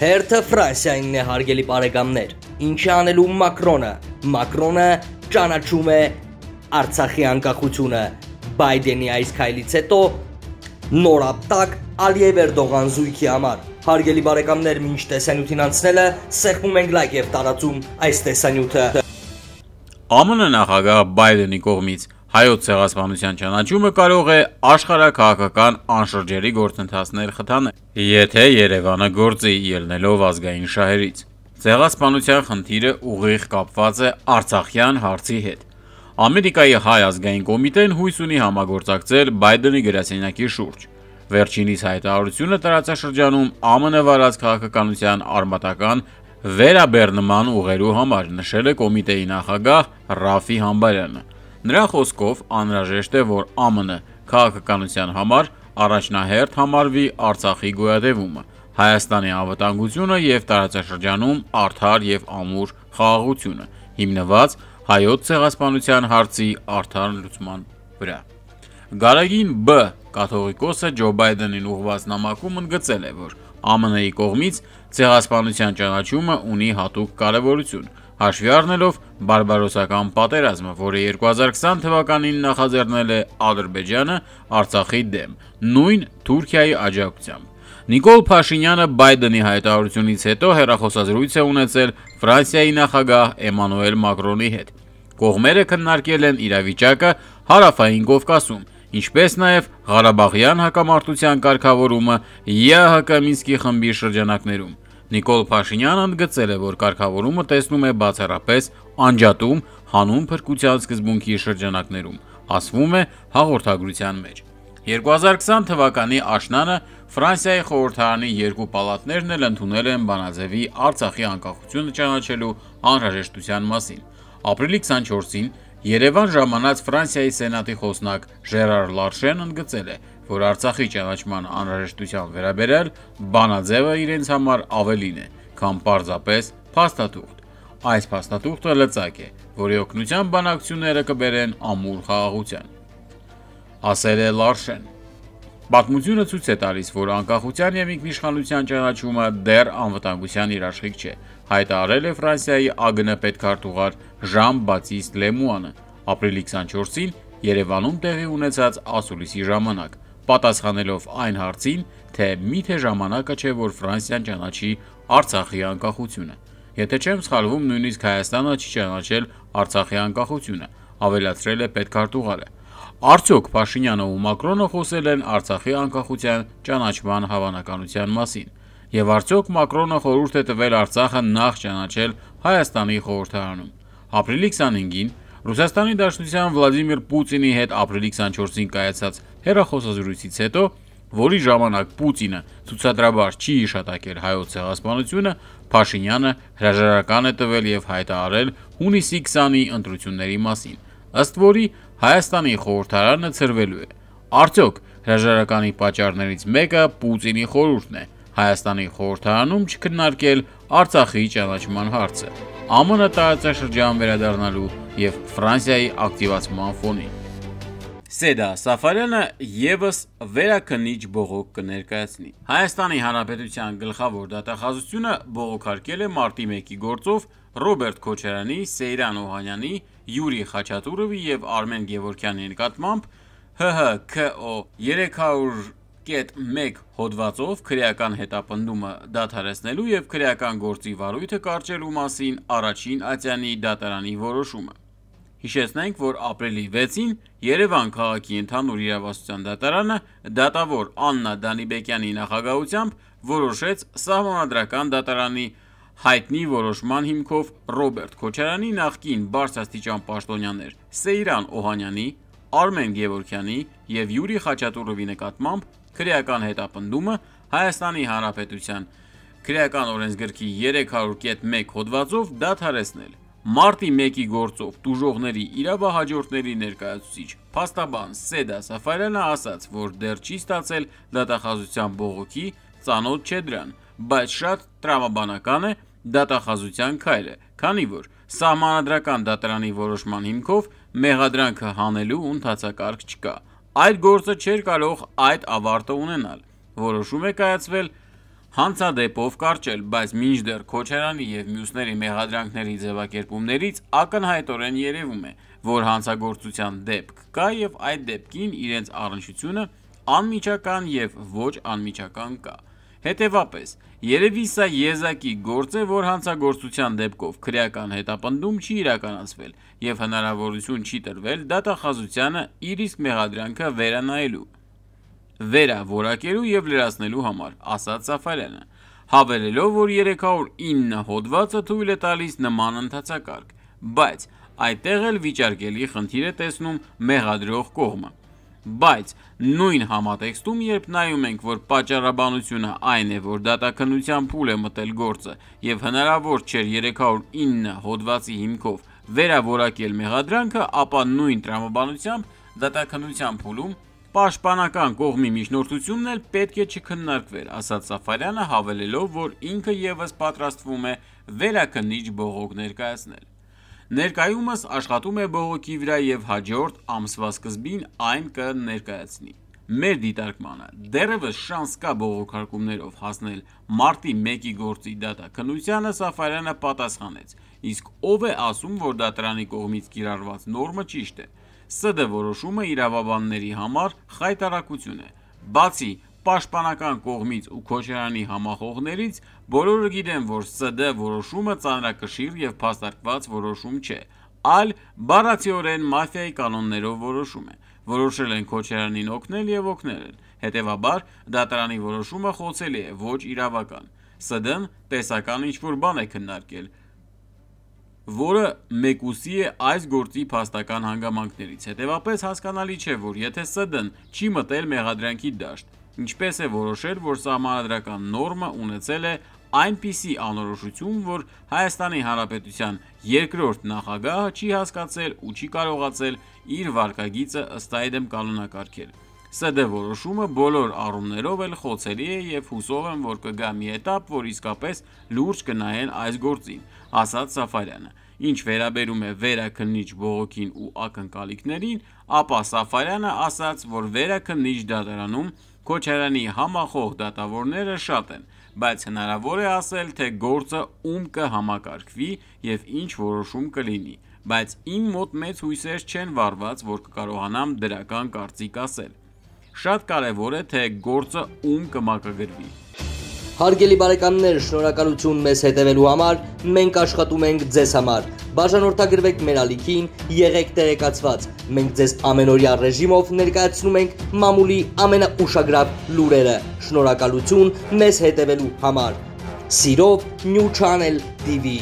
Հերթը Ֆրանսիայինն է հարգելի բարեկամներ։ Ինչի անելու Մակրոնը։ Մակրոնը ճանաչում է Արցախի անկախությունը։ Բայդենի այս քայլից հետո նոր ապտակ Ալիև Էրդողան զույգի համար։ Հարգելի բարեկամներ, մինչ տեսանյութին անցնելը, սեղմում ենք լայք եւ տարածում այս տեսանյութը։ ԱՄՆ նախագահ Բայդենի կողմից Հայոց ցեղասպանության ճանաչումը կարող է աշխարհակահաղական անշրջերի գործընթացներ խթանել, եթե Երևանը գործի ելնելով ազգային շահերից։ Ցեղասպանության խնդիրը ուղիղ կապված է Արցախյան հարցի հետ։ Ամերիկայի հայ ազգային կոմիտեն հույս ունի համագործակցել Բայդենի գրասենյակի շուրջ։ Վերջինիս հայտարարությունը տարածաշրջանում ԱՄՆ վարած քաղաքականության արմատական վերաբեռնման ուղերու համար նշել է կոմիտեի նախագահ Ռաֆի Համբարյանը։ Նրա խոսքով անհրաժեշտ է, որ ԱՄՆ քաղաքականության համար առաջնահերթ համարվի Արցախի գոյատևումը, Հայաստանի անվտանգությունը եւ տարածաշրջանում արդար եւ ամուր խաղաղությունը, հիմնված հայոց ցեղասպանության հարցի արդար լուծման վրա։ Գարագին Բ կաթողիկոսը Ջո Բայդենին ուղված նամակում ընդգծել է, որ ԱՄՆ-ի կողմից ցեղասպանության ճանաչումը ունի հատուկ կարևորություն, հաշվի առնելով բարբարոսական պատերազմը, որը 2020 թվականին նախաձեռնել է Ադրբեջանը Արցախի դեմ, նույն Թուրքիայի աջակցությամբ։ Նիկոլ Փաշինյանը Բայդենի հայտարարությունից հետո հերախոսազրույց է ունեցել Ֆրանսիայի նախագահ Էմանուել Մակրոնի հետ։ Կողմերը քննարկել են իրավիճակը հարավային Կովկասում, ինչպես նաև Ղարաբաղյան հակամարտության կարգավորումը ԵԱՀԿ Մինսկի խմբի շրջանակներում։ Նիկոլ Փաշինյանը ընդգծել է, որ կարգավորումը տեսնում է բացառապես անջատում հանուն փրկության սկզբունքի շրջանակներում, ասվում է հաղորդագրության մեջ։ 2020 թվականի աշնանը Ֆրանսիայի խորհրդարանի երկու պալատներն էլ ընդունել են Բանաձևի Արցախի անկախությունը ճանաչելու անհրաժեշտության մասին։ Ապրիլի 24-ին Երևան ժամանած Ֆրանսիայի սենատի խոսնակ Ժերար Լարշեն ընդգծել է, որ Արցախի ճանաչման անհրաժեշտության վերաբերյալ բանաձևը իրենց համար ավելին է, քան պարզապես փաստաթուղթ։ Այս փաստաթուղթը լծակ է, որի օգնությամբ բանակցությունները կբերեն ամուր խաղաղության։ Ասել է Լարշեն. Պատմությունը ցույց է տալիս, որ անկախության եւ ինքնիշխանության ճանաչումը դեռ անվտանգության իրաշխիք չէ, հայտարարել է Ֆրանսիայի ԱԳՆ պետքարտուղար Ժան Բատիստ Լեմուանը ապրիլի 24-ին Երևանում տեղի ունեցած ասուլիսի ժամանակ, պատասխանելով այն հարցին, թե միթե ժամանակը չէ, որ Ֆրանսիան ճանաչի Արցախի անկախությունը։ Եթե չեմ սխալվում, նույնիսկ Հայաստանը չի ճանաչել Արցախի անկախությունը, ավելացրել է պետքարտուղարը։ Արդյոք Փաշինյանը ու Մակրոնը խոսել են Արցախի անկախության ճանաչման հավանականության մասին, եւ արդյոք Մակրոնը խորհուրդ է տվել Արցախը նախ ճանաչել Հայաստանի խորհրդարանում։ Ապրիլի 25-ին Ռուսաստանի Դաշնության Վլադիմիր Պուտինի հետ ապրիլի 24-ին կայացած հերախոսազրույցից հետո, որի ժամանակ Պուտինը ցուցադրաբար չի իշտակել հայոց ցեղասպանությունը, Փաշինյանը հրաժարական է տվել եւ հայտարարել հունիսի 20-ի ընտրությունների մասին, ըստ որի Հայաստանի խորհրդարանը ծրվելու է։ Արդյոք հրաժարականի պատճառներից մեկը Պուտինի խորհուրդն է Հայաստանի խորհրդարանում չքննարկել Արցախի ճանաչման հարցը։ ԱՄՆ տարածաշրջան վերադառնալու եւ Ֆրանսիայի ակտիվացման ֆոնին Սեդա Սաֆարյանը եւս վերակնիչ բողոք կներկայացնի։ Հայաստանի Հանրապետության գլխավոր դատախազությունը բողոքարկել է մարտի 1-ի գործով Ռոբերտ Քոչարյանի, Սեյրան Օհանյանի, Յուրի Խաչատուրովի եւ Արմեն Գևորքյանի նկատմամբ ՀՀԿՕ 300.1 հոդվածով քրեական հետապնդումը դադարեցնելու եւ քրեական գործի վարույթը կարճելու մասին առաջին ատյանի դատարանի որոշումը։ Հիշեցնենք, որ ապրիլի 6-ին Երևան քաղաքի ընդհանուր իրավասության դատարանը դատավոր Աննա Դանիբեկյանի նախագահությամբ որոշեց Սահմանադրական դատարանի հայտնի որոշման հիմքով Ռոբերտ Քոչարյանի նախկին բարձրաստիճան պաշտոնյաներ Սեյրան Օհանյանի, Արմեն Գևորգյանի և Յուրի Խաչատուրովի նկատմամբ քրեական հետապնդումը Հայաստանի Հանրապետության Քրեական օրենսգրքի 300.1 հոդվածով դադարեցնել Մարտի 1-ի գործով դուժողների իրավահաջորդների ներկայացուցիչ Փաստաբան Սեդա Սաֆարյանը ասաց, որ դեռ չի ստացել դատախազության բողոքի, ծանոթ չէ դրան, բայց շատ տրամաբանական է դատախազության քայլը, քանի որ սահմանադրական դատարանի որոշման հիմքով մեղադրանքը հանելու ընթացակարգ չկա։ Այդ գործը չէր կարող այդ ավարտը ունենալ։ Որոշում է կայացվել հանցադեպով կարճել, բայց մինչդեռ Քոչարյանի և մյուսների մեղադրանքների ձևակերպումներից ակնհայտորեն երևում է, որ հանցագործության դեպք կա և այդ դեպքին իրենց առնչությունը անմիջական և ոչ անմիջական կա: Հետևապես, երևի սա եզակի գործ է, որ հանցագործության դեպքով քրեական հետապնդում չի իրականացվել և հնարավորություն չի տրվել դատախազությանը իր իսկ մեղադրանքը վերանայելու: վերավորակելու և լրացնելու համար, ասաց Սաֆարյանը, հավելելով, որ 309 հոդվածը թույլ է տալիս նման ընթացակարգ, բայց այդտեղ էլ վիճարկելի խնդիր է տեսնում մեղադրող կողմը։ Բայց նույն համատեքստում, երբ նայում ենք, որ պատճառաբանությունը այն է, որ դատաքննության փուլ է մտել գործը և հնարավոր չէր 309 հոդվածի հիմքով վերավորակել մեղադրանքը, ապա նույն տրամաբանությամբ դատաքննության փուլում պաշտպանական կողմի միջնորդությունն էլ պետք է չքննարկվեր, ասաց Սաֆարյանը հավելելով, որ ինքը եւս պատրաստվում է վերակնիչ բողոք ներկայացնել։ Ներկայումս աշխատում է բողոքի վրա եւ հաջորդ ամսվա սկզբին այն կներկայացնի։ Մեր դիտարկմանը դեռևս շանս կա բողոքարկումներով հասնել մարտի 1-ի գործի դատակնությանը Սաֆարյանը պատասխանեց։ Իսկ ով է ասում, որ դատարանի կողմից կիրառված նորմը ճիշտ է։ ՍԴ դե որոշումը իրավաբանների համար խայտարակություն է։ Բացի պաշտպանական կողմից ու Քոչարյանի համախոհներից, բոլորը գիտեն, որ ՍԴ դե որոշումը ծանրակշիռ եւ փաստարկված որոշում չէ, այլ բառացիորեն մաֆիայի կանոններով որոշում է։ Որոշել են Քոչարյանին օգնել եւ օգնել են։ Հետևաբար դատարանի որոշումը խոցելի է, ոչ իրավական։ ՍԴ-ն տեսական ինչ-որ բան է քննարկել, որը մեկուսի է այս գործի փաստական հանգամանքներից։ Հետևապես հասկանալի չէ, որ եթե ՍԴ-ն չի մտել մեղադրանքի դաշտ, ինչպես է որոշել, որ սահմանադրական նորմը ունեցել է այնպիսի անորոշություն, որ Հայաստանի Հանրապետության երկրորդ նախագահը չի հասկացել ու չի կարողացել իր վարկագիծը ըստ այդմ կանոնակարգել։ ՍԴ դե որոշումը բոլոր առումներով էլ խոցելի է եւ հուսով եմ, որ կգա մի этап, որ իսկապես լուրջ կնայեն այս գործին, ասաց Սաֆարյանը։ Ինչ վերաբերում է վերակնիչ բողոքին ու ակնկալիքներին, ապա Սաֆարյանը ասաց, որ վերակնիչ դատարանում Քոչարյանի համախոհ դատավորները շատ են, բայց հնարավոր է ասել, թե գործը ում կհամակարգվի եւ ինչ որոշում կլինի բայց իմ մոտ մեծ հույսեր չեն վառված, որ կկարողանամ դրական կարծիք ասել։ Շատ կարևոր է, թե գործը ում կմակագրվի։ Հարգելի բարեկամներ, շնորհակալություն մեզ հետևելու համար։ Մենք աշխատում ենք ձեզ համար։ Բաժանորդագրվեք մեր ալիքին, եղեք տեղեկացված։ Մենք ձեզ ամենօրյա ռեժիմով ներկայացնում ենք մամուլի ամենաուշագրավ լուրերը։ Շնորհակալություն մեզ հետևելու համար։ Սիրով New Channel TV